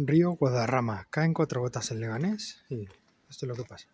Río Guadarrama. Caen cuatro gotas en Leganés y esto es lo que pasa.